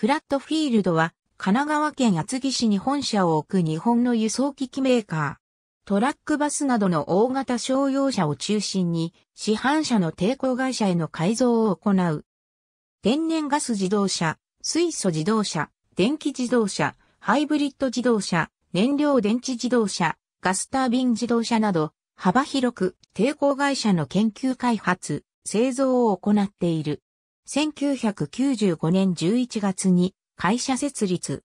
フラットフィールドは、神奈川県厚木市に本社を置く日本の輸送機器メーカー。トラックバスなどの大型商用車を中心に、市販車の抵抗会社への改造を行う。天然ガス自動車、水素自動車、電気自動車、ハイブリッド自動車、燃料電池自動車、ガスタービン自動車など、幅広く抵抗会社の研究開発、製造を行っている。1995年11月に会社設立。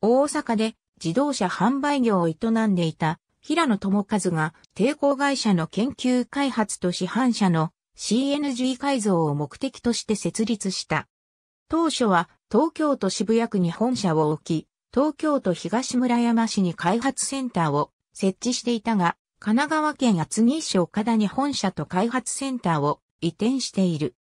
大阪で自動車販売業を営んでいた平野智和が抵抗会社の研究開発と市販車の CNG 改造を目的として設立した。当初は東京都渋谷区に本社を置き、東京都東村山市に開発センターを設置していたが、神奈川県厚木市岡田に本社と開発センターを移転している。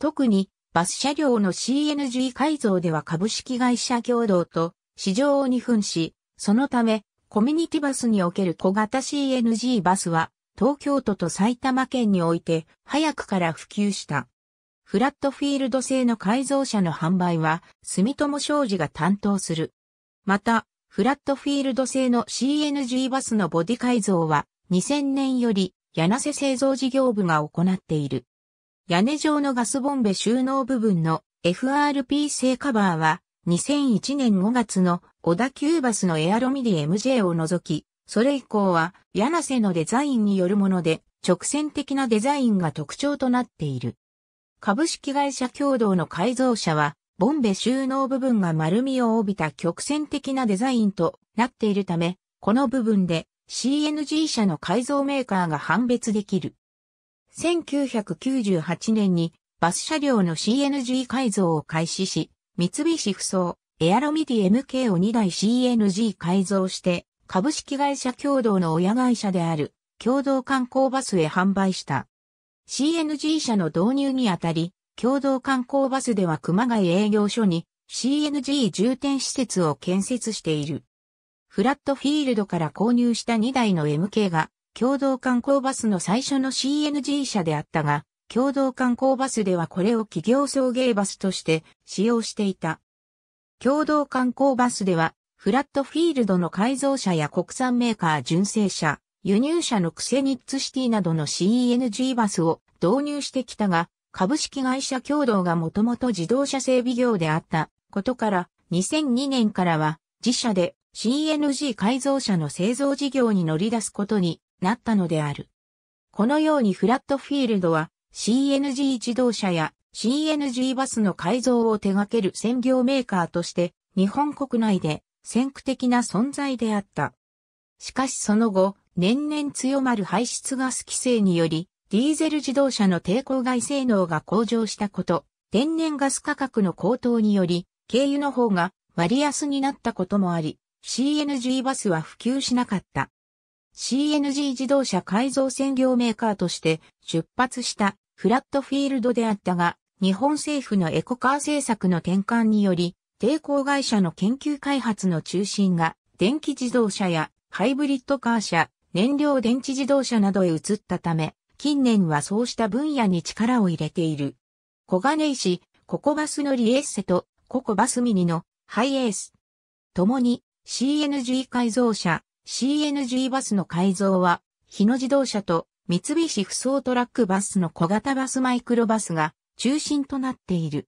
特にバス車両の CNG 改造では株式会社共同と市場に分し、そのため、コミュニティバスにおける小型 CNG バスは、東京都と埼玉県において、早くから普及した。フラットフィールド製の改造車の販売は、住友商事が担当する。また、フラットフィールド製の CNG バスのボディ改造は、2000年より、柳瀬製造事業部が行っている。屋根状のガスボンベ収納部分の FRP 製カバーは2001年5月の小田急バスのエアロミディ MJ を除き、それ以降は柳瀬のデザインによるもので直線的なデザインが特徴となっている。株式会社共同の改造車は、ボンベ収納部分が丸みを帯びた曲線的なデザインとなっているため、この部分で CNG 車の改造メーカーが判別できる。1998年にバス車両の CNG 改造を開始し、三菱ふそう、エアロミディ MK を2台 CNG 改造して、株式会社共同の親会社である、共同観光バスへ販売した。CNG 車の導入にあたり、共同観光バスでは熊谷営業所に CNG 重点施設を建設している。フラットフィールドから購入した2台の MK が共同観光バスの最初の CNG 車であったが、共同観光バスではこれを企業送迎バスとして使用していた。共同観光バスでは、フラットフィールドの改造車や国産メーカー純正車、輸入車のクセニッツシティなどの CNG バスを導入してきたが、株式会社共同がもともと自動車整備業であったことから、2002年からは自社で CNG 改造車の製造事業に乗り出すことになったのである。このようにフラットフィールドは CNG 自動車や CNG バスの改造を手掛ける専業メーカーとして日本国内で先駆的な存在であった。しかしその後、年々強まる排出ガス規制により、ディーゼル自動車の抵抗外性能が向上したこと、天然ガス価格の高騰により、軽油の方が割安になったこともあり、CNG バスは普及しなかった。CNG 自動車改造専業メーカーとして出発したフラットフィールドであったが、日本政府のエコカー政策の転換により、抵抗会社の研究開発の中心が電気自動車やハイブリッドカー車、燃料電池自動車などへ移ったため、近年はそうした分野に力を入れている。小金井市、ココバスのリエッセとココバスミニのハイエース。共に CNG 改造車、CNG バスの改造は、日野自動車と三菱不走トラックバスの小型バスマイクロバスが中心となっている。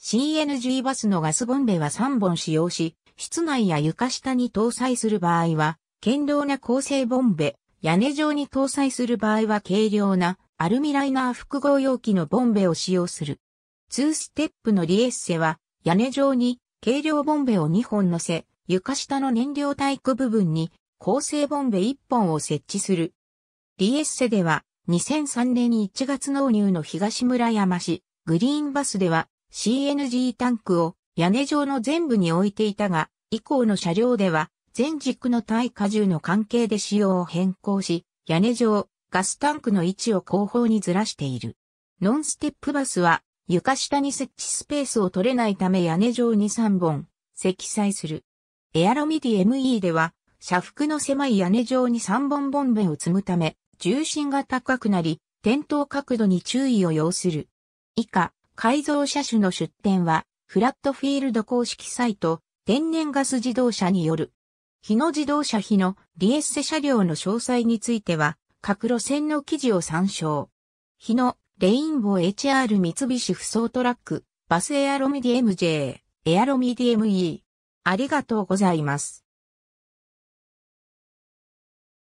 CNG バスのガスボンベは3本使用し、室内や床下に搭載する場合は、堅牢な構成ボンベ、屋根上に搭載する場合は軽量なアルミライナー複合容器のボンベを使用する。2ステップのリエッセは、屋根上に軽量ボンベを2本乗せ、床下の燃料タイプ部分に構成ボンベ1本を設置する。リエッセでは、2003年1月納入の東村山市、グリーンバスでは CNG タンクを屋根上の全部に置いていたが、以降の車両では全軸の耐荷重の関係で仕様を変更し、屋根上、ガスタンクの位置を後方にずらしている。ノンステップバスは床下に設置スペースを取れないため屋根上に3本、積載する。エアロミディ ME では社服の狭い屋根状に3本ボンベを積むため、重心が高くなり、転倒角度に注意を要する。以下、改造車種の出展は、フラットフィールド公式サイト、天然ガス自動車による。日野自動車日野リエッセ車両の詳細については、各路線の記事を参照。日野レインボー HR 三菱不走トラック、バスエアロミディ MJ、エアロミディ ME。ありがとうございます。